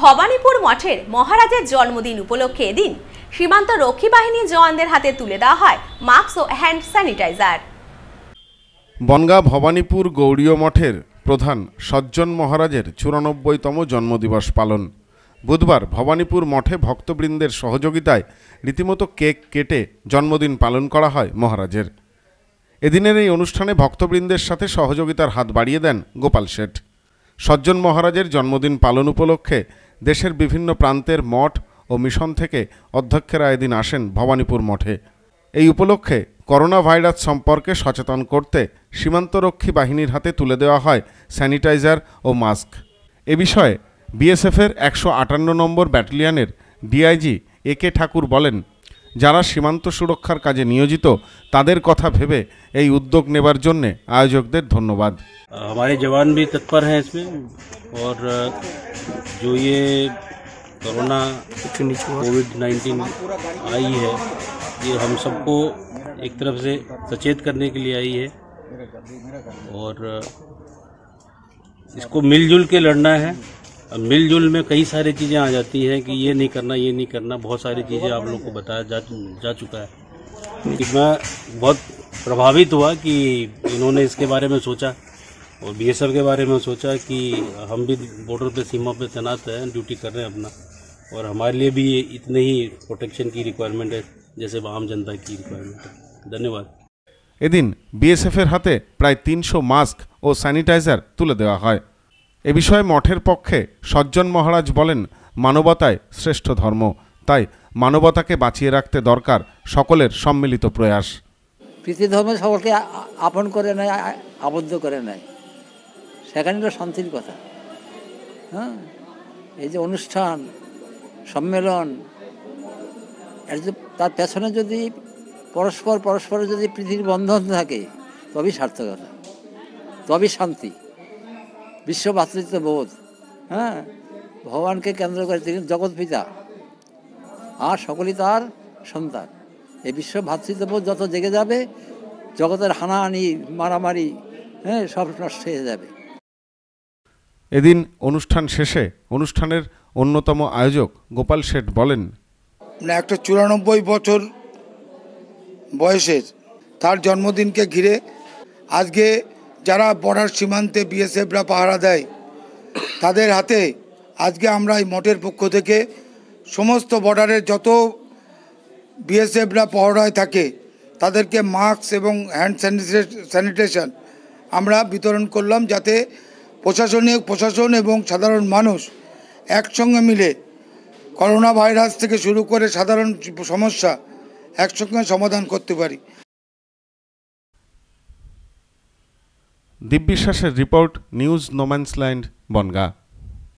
ভবানীপুর মঠের মহারাজের জন্মদিন উপলক্ষে এদিন সীমান্ত রক্ষী বাহিনী জওয়ানদের হাতে তুলে দেওয়া হয় মাস্ক ও হ্যান্ড স্যানিটাইজার বনগা ভবানীপুর গৌড়ীয় মঠের প্রধান সজ্জন মহারাজের চুরানব্বইতম জন্মদিবস পালন বুধবার ভবানীপুর মঠে ভক্তবৃন্দের সহযোগিতায় রীতিমতো কেক কেটে জন্মদিন পালন করা হয় মহারাজের এদিনের এই অনুষ্ঠানে ভক্তবৃন্দের সাথে সহযোগিতার হাত বাড়িয়ে দেন গোপাল শেঠ সজ্জন মহারাজের জন্মদিন পালন উপলক্ষে দেশের বিভিন্ন প্রান্তের মঠ ও মিশন থেকে অধ্যক্ষেরা এদিন আসেন ভবানীপুর মঠে এই উপলক্ষে করোনা ভাইরাস সম্পর্কে সচেতন করতে সীমান্তরক্ষী বাহিনীর হাতে তুলে দেওয়া হয় স্যানিটাইজার ও মাস্ক এ বিষয়ে বিএসএফের একশো আটান্ন নম্বর ব্যাটালিয়ানের ডিআইজি এ কে ঠাকুর বলেন जरा सीमान सुरक्षार কাজে नियोजित तर कथा भेबे এই উদ্যোগ নেবার জন্য আয়োজকদের धन्यवाद हमारे जवान भी तत्पर हैं इसमें और जो ये कोरोना कोविड नाइन्टीन आई है ये हम सबको एक तरफ से सचेत करने के लिए आई है और इसको मिलजुल के लड़ना है मिलजुल में कई सारी चीज़ें आ जाती हैं कि ये नहीं करना ये नहीं करना बहुत सारी चीज़ें आप लोग को बताया जा जा चुका है कि मैं बहुत प्रभावित हुआ कि इन्होंने इसके बारे में सोचा और बीएसएफ के बारे में सोचा कि हम भी बॉर्डर पे सीमा पे तैनात हैं ड्यूटी कर रहे हैं अपना और हमारे लिए भी इतने ही प्रोटेक्शन की रिक्वायरमेंट है जैसे आम जनता की रिक्वायरमेंट है धन्यवाद এদিন বিএসএফের হাতে প্রায় তিনশো মাস্ক ও স্যানিটাইজার তুলে দেওয়া হয় এ বিষয়ে মঠের পক্ষে সজ্জন মহারাজ বলেন মানবতায় শ্রেষ্ঠ ধর্ম তাই মানবতাকে বাঁচিয়ে রাখতে দরকার সকলের সম্মিলিত প্রয়াস পৃথিবী ধর্ম সকলকে আপন করে নেয় আবদ্ধ করে নেয় সেখানে তো শান্তির কথা হ্যাঁ এই যে অনুষ্ঠান সম্মেলন তার পেছনে যদি পরস্পর পরস্পরের যদি পৃথিবীর বন্ধন থাকে তবেই সার্থকতা তবেই শান্তি বিশ্ব বোধ হ্যাঁ ভগবানকে কেন্দ্র করে তিনি জগৎ পিতা আর সকলেই তার সন্তান এই বিশ্ব বোধ যত জেগে যাবে জগতের হানাহানি মারামারি হ্যাঁ সব নষ্ট হয়ে যাবে এদিন অনুষ্ঠান শেষে অনুষ্ঠানের অন্যতম আয়োজক গোপাল শেঠ বলেন মানে একটা চুরানব্বই বছর বয়সের তার জন্মদিনকে ঘিরে আজকে যারা বর্ডার সীমান্তে বিএসএফরা পাহারা দেয় তাদের হাতে আজকে আমরা এই মঠের পক্ষ থেকে সমস্ত বর্ডারের যত বিএসএফরা পহরায় থাকে তাদেরকে মাস্ক এবং হ্যান্ড স্যানিটেশন আমরা বিতরণ করলাম যাতে প্রশাসনিক প্রশাসন এবং সাধারণ মানুষ একসঙ্গে মিলে করোনা ভাইরাস থেকে শুরু করে সাধারণ সমস্যা একসঙ্গে সমাধান করতে পারি দিব্যিশ্বাসের রিপোর্ট নিউজ নোম্যান্সল্যান্ড বনগা